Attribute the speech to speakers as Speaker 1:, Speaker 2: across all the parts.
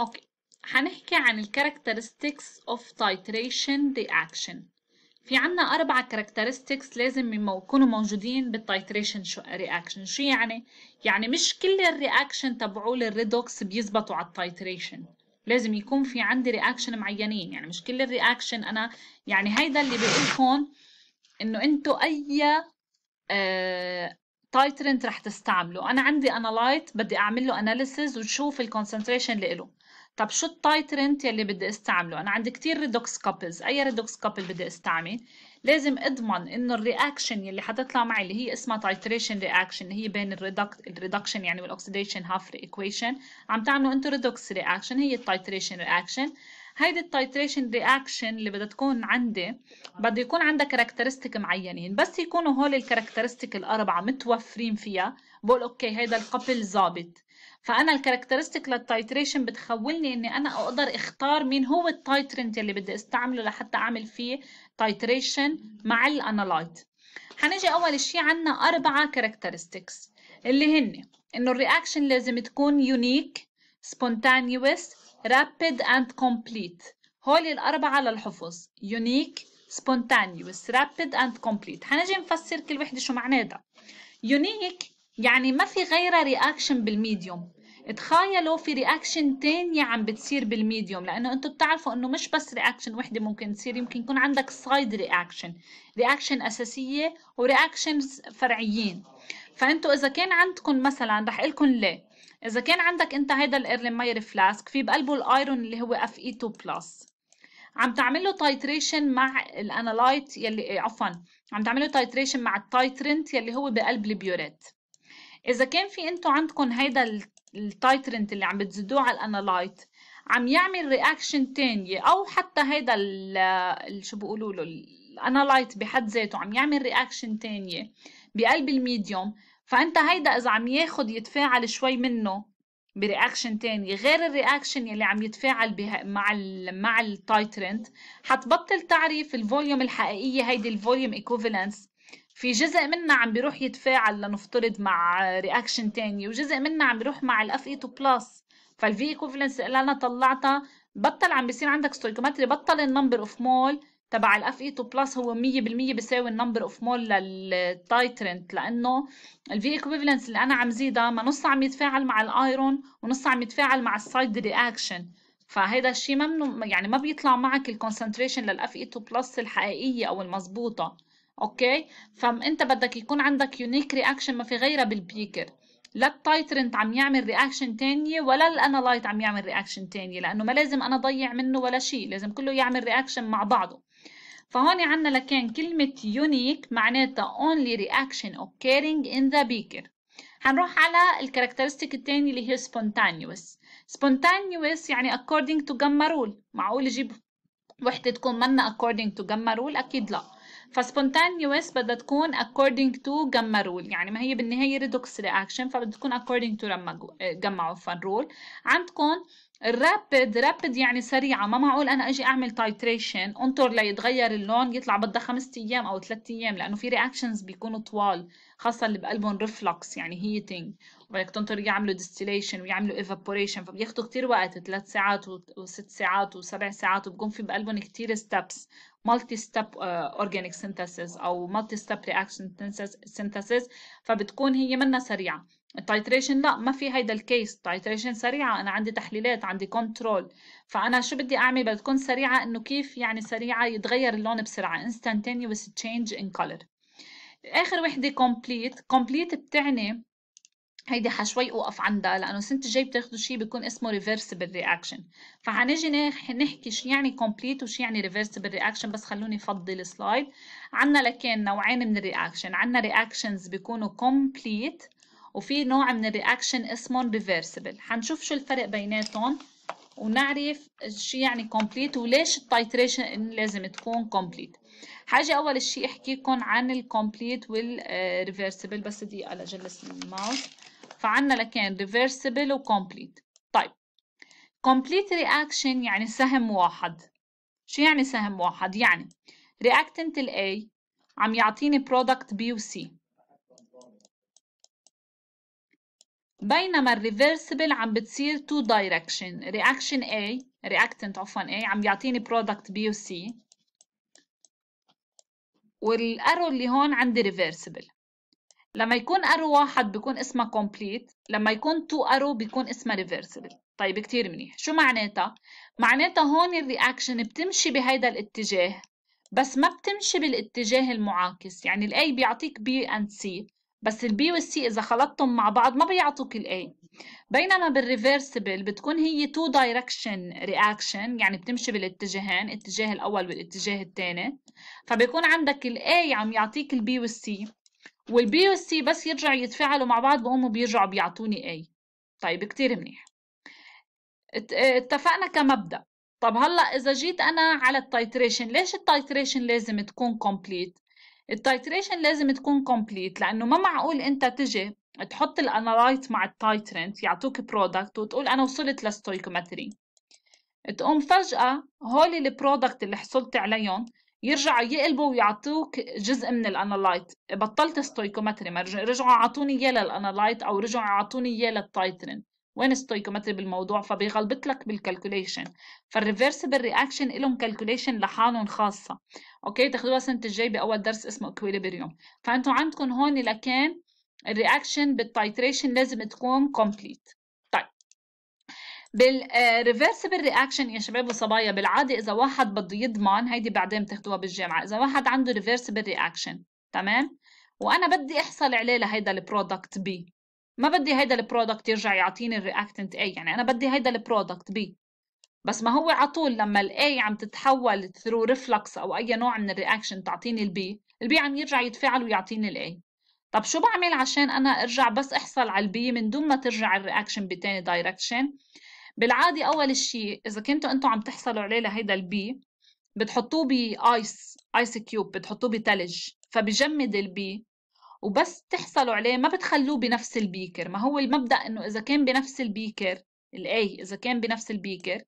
Speaker 1: اوكي هنحكي عن الكاركترستكس اوف تايتريشن رياكشن في عنا أربع كاركترستكس لازم يكونوا موجودين بالتايتريشن رياكشن شو يعني؟ يعني مش كل الرياكشن تبعول الريدوكس بيزبطوا على التايتريشن لازم يكون في عندي رياكشن معينين يعني مش كل الرياكشن أنا يعني هيدا اللي بقولكم إنه أنتوا أي آه تايترنت رح تستعمله أنا عندي أنالايت بدي أعمل له أناليسز وشوف الكونسنتريشن اللي له طب شو التايترنت يلي بدي استعمله انا عندي كتير ريدوكس كابلز اي ريدوكس كابل بدي استعمل لازم اضمن انه الرياكشن يلي حتطلع معي اللي هي اسمها تايتريشن رياكشن اللي هي بين الريدكشن يعني والاكسيديشن هاف ايكويشن عم تعملوا انتو ريدوكس رياكشن هي التايتريشن رياكشن هيدي التايتريشن رياكشن اللي بدها تكون عندي بده يكون عندها كاركترستيك معينين بس يكونوا هول الكاركترستيك الاربعه متوفرين فيها بقول اوكي هيدا القبل ظابط فانا الكاركترستيك للتايتريشن بتخولني اني انا اقدر اختار مين هو التايترنت اللي بدي استعمله لحتى اعمل فيه تايتريشن مع الانالايت هنيجي اول شيء عندنا اربعه كاركترستيكس اللي هن انه الرياكشن لازم تكون يونيك spontaneous rapid and complete هول الاربعه للحفظ يونيك spontaneous rapid and complete هنجي نفسر كل وحده شو معناتها يونيك يعني ما في غيرها رياكشن بالميديوم تخيلوا في رياكشن تانية عم بتصير بالميديوم لانه انتم بتعرفوا انه مش بس رياكشن وحده ممكن تصير يمكن يكون عندك سايد رياكشن رياكشن اساسيه ورياكشن فرعيين فانتم اذا كان عندكم مثلا رح لكم ليه اذا كان عندك انت هيدا ماير فلاسك في بقلبه الايرون اللي هو اف اي 2 بلس عم تعمل له تايتريشن مع الانالايت يلي إيه، عفوا عم تعمل له تايتريشن مع التايترنت يلي هو بقلب البيوريت اذا كان في انتم عندكم هيدا التايترنت اللي عم بتزيدوه على الانالايت عم يعمل رياكشن تانية او حتى هيدا ال شو بيقولوا له الانالايت بحد ذاته عم يعمل رياكشن تانية بقلب الميديوم فانت هيدا اذا عم ياخد يتفاعل شوي منه برياكشن تاني غير الرياكشن يلي عم يتفاعل بها مع الـ مع التايترنت حتبطل تعرف الفوليوم الحقيقيه هيدي الفوليوم ايكوفالنس في جزء منا عم بيروح يتفاعل لنفترض مع رياكشن تاني وجزء منا عم بيروح مع الاف اي تو بلس فالفي ايكوفلنس اللي انا طلعتها بطل عم بيصير عندك ستويكومتري بطل النمبر اوف مول تبع الاف اي تو بلس هو 100% بيساوي النمبر اوف مول للتايترنت لانه الفي ايكوفلنس اللي انا عم زيدها ما نص عم يتفاعل مع الايرون ونص عم يتفاعل مع السايد رياكشن فهيدا الشيء ما يعني ما بيطلع معك الكونسنتريشن للاف اي 2 بلس الحقيقيه او المضبوطه اوكي فانت بدك يكون عندك يونيك رياكشن ما في غيرها بالبيكر لا التايترنت عم يعمل رياكشن تانية ولا الانالايت عم يعمل رياكشن تانية لانه ما لازم انا ضيع منه ولا شيء لازم كله يعمل رياكشن مع بعضه فهون عندنا لكان كلمة يونيك معناتها only reaction occurring in the beaker هنروح على الكاركترستيك التاني اللي هي spontaneous spontaneous يعني according to gamma rule معقول يجيب وحدة تكون منا according to gamma rule أكيد لأ فسبونتانيوس بدها تكون according to جاما رول يعني ما هي بالنهاية ريدوكس رياكشن فبدها تكون according to لما جمعوا فان رول عندكم الرابد رابد يعني سريعة ما معقول أنا أجي أعمل تايتريشن انطر ليتغير اللون يطلع بدها خمسة أيام أو ثلاثة أيام لأنه في رياكشنز بيكونوا طوال خاصة اللي بقلبهم ريفلكس يعني هيتنج وبدك تنطر يعملوا ديستيليشن ويعملوا ايفابوريشن فبياخذوا كثير وقت ثلاث ساعات وست ساعات وسبع ساعات وبكون في بقلبهم كثير ستبس مالتي ستيب اورجانيك سينثيسيس او مالتي ستيب رياكشن سينثيسيس فبتكون هي منا سريعه التايتريشن لا ما في هيدا الكيس التايتريشن سريعه انا عندي تحليلات عندي كنترول فانا شو بدي اعمل بدها تكون سريعه انه كيف يعني سريعه يتغير اللون بسرعه instantaneous change in color اخر وحده complete complete بتعني هيدي حشوي اوقف عندها لانه السنه الجاي بتاخذوا شيء بيكون اسمه ريفرسبل رياكشن فحنيجي نحكي شو يعني كومبليت وشو يعني ريفرسبل رياكشن بس خلوني افضي السلايد عندنا لكان نوعين من الرياكشن عندنا رياكشنز بيكونوا كومبليت وفي نوع من الرياكشن اسمه ريفرسبل حنشوف شو الفرق بيناتهم ونعرف شو يعني كومبليت وليش التايتريشن لازم تكون كومبليت حاجة أول شيء لكم عن الكومبليت والريفرسبل آه, بس دقيقة لجلس الماوس فعنا لكان reversible complete طيب complete reaction يعني سهم واحد شو يعني سهم واحد؟ يعني reactant ال A عم يعطيني product B و C بينما reversible عم بتصير two direction reaction A reactant عفوا A عم يعطيني product B و C والارو اللي هون عندي reversible لما يكون ارو واحد بيكون اسمها كومبليت لما يكون تو ارو بيكون اسمها ريفرسبل طيب كتير منيح شو معناتها معناتها هون الرياكشن بتمشي بهيدا الاتجاه بس ما بتمشي بالاتجاه المعاكس يعني الاي بيعطيك بي اند سي بس البي والسي اذا خلطتهم مع بعض ما بيعطوك الاي بينما بالريفرسبل بتكون هي تو دايركشن رياكشن يعني بتمشي بالاتجاهين الاتجاه الاول والاتجاه الثاني فبيكون عندك الاي عم يعطيك البي والسي والبي والسي بس يرجع يتفاعلوا مع بعض بقوموا بيرجعوا بيعطوني اي طيب كتير منيح اتفقنا كمبدا طب هلا اذا جيت انا على التايتريشن ليش التايتريشن لازم تكون كومبليت التايتريشن لازم تكون كومبليت لانه ما معقول انت تجي تحط الانالايت مع التايترنت يعطوك برودكت وتقول انا وصلت لستويكومتري تقوم فجأة هول البرودكت اللي حصلت عليهم يرجعوا يقلبوا ويعطوك جزء من الانالايت بطلت ستويكومتري ما رجعوا اعطوني اياه للانالايت او رجعوا اعطوني اياه للتايترين وين ستويكومتري بالموضوع فبيغلبط لك بالكالكوليشن فالريفرسبل رياكشن لهم كالكوليشن لحالهم خاصه اوكي تاخذوها السنه الجاي باول درس اسمه اكويليبريوم فانتم عندكم هون لكان الرياكشن بالتايتريشن لازم تكون كومبليت بالريفرسبل رياكشن آه، يا شباب وصبايا بالعاده اذا واحد بده يضمن هيدي بعدين بتاخدوها بالجامعه اذا واحد عنده ريفرسبل رياكشن تمام وانا بدي احصل عليه لهيدا البرودكت بي ما بدي هيدا البرودكت يرجع يعطيني الرياكتنت اي يعني انا بدي هيدا البرودكت بي بس ما هو على طول لما الاي عم تتحول ثرو ريفلكس او اي نوع من الرياكشن تعطيني البي البي عم يرجع يتفاعل ويعطيني الاي طب شو بعمل عشان انا ارجع بس احصل على البي من دون ما ترجع الرياكشن بتاني دايركشن بالعاده اول شيء اذا كنتوا انتم عم تحصلوا عليه لهيدا البي بتحطوه بايس ايس كيوب بتحطوه بثلج فبجمد البي وبس تحصلوا عليه ما بتخلوه بنفس البيكر ما هو المبدا انه اذا كان بنفس البيكر الاي اذا كان بنفس البيكر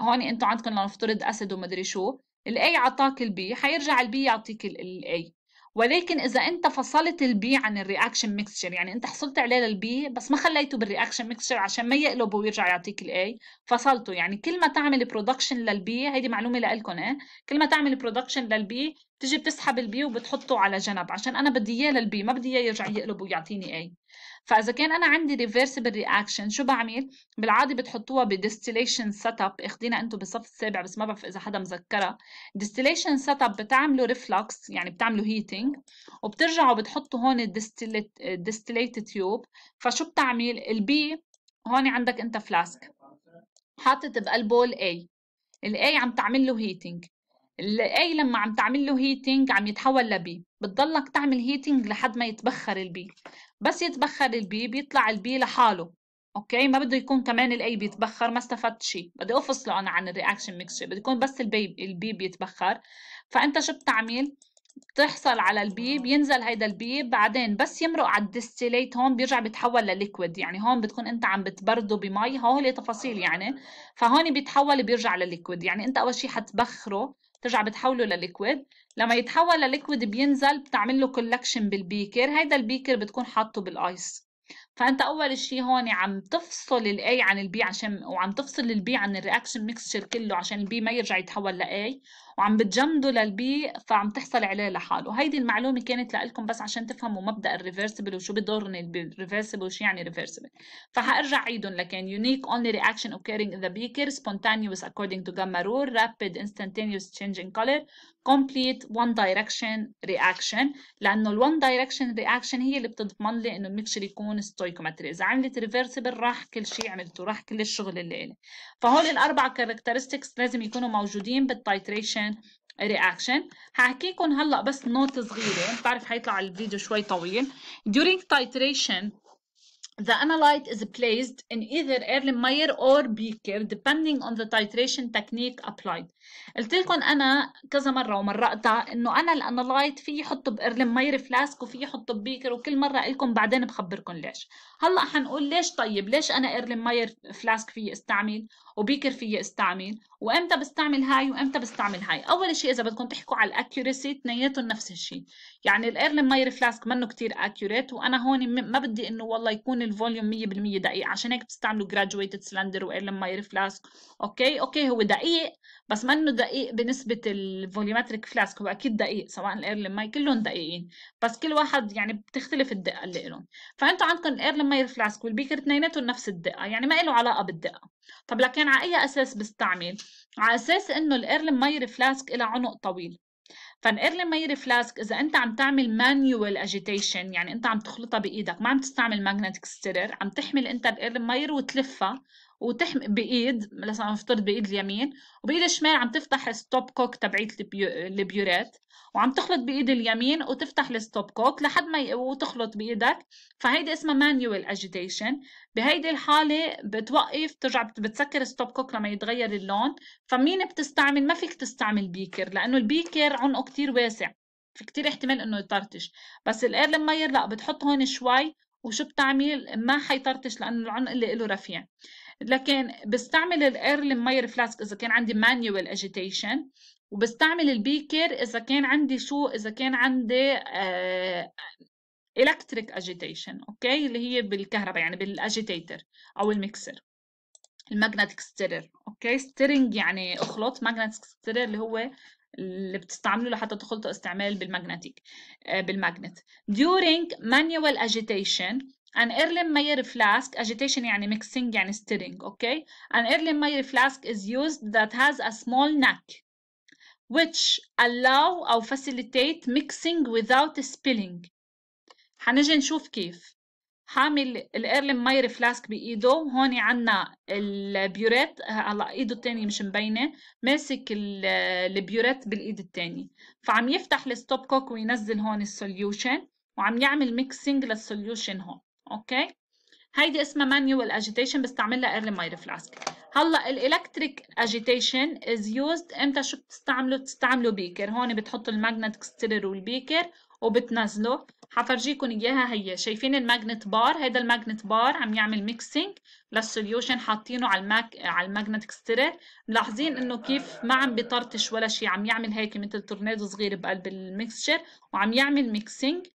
Speaker 1: هون انتم عندكم لنفترض اسد ومدري شو الاي عطاك البي حيرجع البي يعطيك الاي ولكن اذا انت فصلت البي عن الرياكشن ميكسشر يعني انت حصلت عليه للبي بس ما خليته بالرياكشن ميكسشر عشان ما يقلب ويرجع يعطيك الاي فصلته يعني كل ما تعمل برودكشن للبي هيدي معلومه لكم ايه كل ما تعمل برودكشن للبي بتجي بتسحب البي وبتحطه على جنب عشان انا بدي اياه للبي ما بدي اياه يرجع يقلب ويعطيني اي فاذا كان انا عندي ريفرسبل رياكشن شو بعمل بالعاده بتحطوها بديستيليشن سيت اب اخذينا انتم بالصف السابع بس ما بعرف اذا حدا مذكرها ديستيليشن سيت اب بتعملوا ريفلكس يعني بتعملوا هيتنج وبترجعوا بتحطوا هون الديستيليت تيوب فشو بتعمل البي هون عندك انت فلاسك حاطط بقلبه الاي الاي عم تعمل له هيتنج الاي لما عم تعمل له هيتنج عم يتحول لبي بتضلك تعمل هيتنج لحد ما يتبخر البي بس يتبخر البي بيطلع البي لحاله اوكي ما بده يكون كمان الاي بيتبخر ما استفدت شيء بدي افصله انا عن الرياكشن ميكسشر بده يكون بس البي البي بيتبخر فانت شو بتعمل بتحصل على البيب بينزل هيدا البيب بعدين بس يمرق على الديستيليت هون بيرجع بيتحول لليكويد يعني هون بتكون انت عم بتبرده بمي هول تفاصيل يعني فهون بيتحول بيرجع لليكويد يعني انت اول شيء حتبخره ترجع بتحوله لليكويد لما يتحول لليكويد بينزل بتعمل له كولكشن بالبيكر هيدا البيكر بتكون حاطه بالايس فانت اول شيء هون عم تفصل الاي عن البي عشان وعم تفصل البي عن الرياكشن ميكسشر كله عشان البي ما يرجع يتحول لاي وعم بتجمده للبي فعم تحصل عليه لحاله هيدي المعلومه كانت لكم بس عشان تفهموا مبدا الريفرسبل وشو بدورني بالريفرسبل وشو يعني ريفرسبل فحارجع عيدهم لكان يونيك اونلي رياكشن اوكيرينج ذا بيكر سبونتانيوس اكوردينج تو جاما رول رابيد انستنتانيوس تشينج ان كولر كومبليت وان دايركشن رياكشن لانه الوان دايركشن رياكشن هي اللي بتضمن لي انه الميكشر يكون ستويكومتري اذا عملت ريفرسبل راح كل شيء عملته راح كل الشغل اللي إلي فهول الاربع كاركترستكس لازم يكونوا موجودين بالتايتريشن رياكشن رياكشن هحكيكم هلا بس نوت صغيره بتعرف حيطلع الفيديو شوي طويل during titration The analyte is placed in either Erlenmeyer or Beaker depending on the titration technique applied. قلت لكم أنا كذا مرة ومرقتها إنه أنا الأنالايت في يحطه بإرلنماير فلاسك وفي يحطه ببيكر وكل مرة لكم بعدين بخبركم ليش. هلا حنقول ليش طيب ليش أنا إرلنماير فلاسك في استعمل وبيكر في استعمل وإمتى بستعمل هاي وإمتى بستعمل هاي. أول شيء إذا بدكم تحكوا على الأكيوريسي اثنيناتهم نفس الشيء. يعني الإرلنماير فلاسك منه كثير أكيوريت وأنا هون ما بدي إنه والله يكون الفوليوم 100% دقيق عشان هيك بتستعملوا جراجويتد سلندر وايرلن ماير فلاسك اوكي اوكي هو دقيق بس منه دقيق بنسبة الفوليومتريك فلاسك هو أكيد دقيق سواء الايرلن ماي كلهم دقيقين بس كل واحد يعني بتختلف الدقة اللي لهم فأنتوا عندكم الايرلن ماير فلاسك والبيكر اثنيناتهم نفس الدقة يعني ما له علاقة بالدقة طب لكن على أي أساس بستعمل؟ على أساس إنه الايرلن ماير فلاسك إلها عنق طويل فالايرلي ماير فلاسك اذا انت عم تعمل مانيوال اجيتيشن يعني انت عم تخلطها بايدك ما عم تستعمل ماجنتيك ستيرر عم تحمل انت الايرلي ماير وتلفها وتحمي بايد مثلا عم افترض بايد اليمين وبايد الشمال عم تفتح الستوب كوك تبعيت البيوريت وعم تخلط بايد اليمين وتفتح الستوب كوك لحد ما وتخلط بايدك فهيدي اسمها مانيوال اجيتيشن بهيدي الحاله بتوقف بترجع بتسكر الستوب كوك لما يتغير اللون فمين بتستعمل ما فيك تستعمل بيكر لانه البيكر عنقه كتير واسع في كتير احتمال انه يطرطش بس الاير ماير لا بتحط هون شوي وشو بتعمل ما حيطرطش لانه العنق اللي له رفيع لكن بستعمل الايرلي ماير فلاسك اذا كان عندي مانيوال اجيتيشن وبستعمل البيكر اذا كان عندي شو اذا كان عندي الكتريك اجيتيشن اوكي اللي هي بالكهرباء يعني بالاجيتيتر او الميكسر الماجنتيك ستيرر اوكي ستيرنج يعني اخلط ماجنتيك ستيرر اللي هو اللي بتستعمله لحتى تخلطه استعمال بالماجنتيك آه، بالماجنت during manual agitation An Erlenmeyer flask, agitation يعني mixing يعني stirring, okay? An Erlenmeyer flask is used that has a small neck which allow or facilitate mixing without spilling. هنجي نشوف كيف. حامل ال Mayer flask بإيده هون عنا البيوريت هلا إيده التانية مش مبينة ماسك البيوريت بالإيد التانية فعم يفتح الستوب كوك وينزل هون السوليوشن وعم يعمل mixing للسوليوشن هون اوكي هيدي اسمها مانيوال اجيتيشن بستعملها ايرلي ماير فلاسك هلا الالكتريك اجيتيشن از يوزد امتى شو بتستعمله بتستعملوا بيكر هون بتحطوا الماجنت ستيرر والبيكر وبتنزله حفرجيكم اياها هي شايفين الماجنت بار هيدا الماجنت بار عم يعمل ميكسينج للسوليوشن حاطينه على الماك على الماجنت ستيرر ملاحظين انه كيف ما عم بيطرطش ولا شيء عم يعمل هيك مثل تورنيدو صغير بقلب الميكسشر وعم يعمل ميكسينج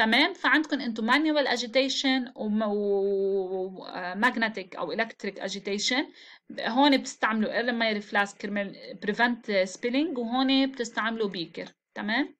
Speaker 1: تمام فعندكم انتم مانيوال اجيتيشن وماجنتيك او الكتريك اجيتيشن هون بتستعملوا ايرماير فلاسك كرمال بريفنت سبيلينج وهون بتستعملوا بيكر تمام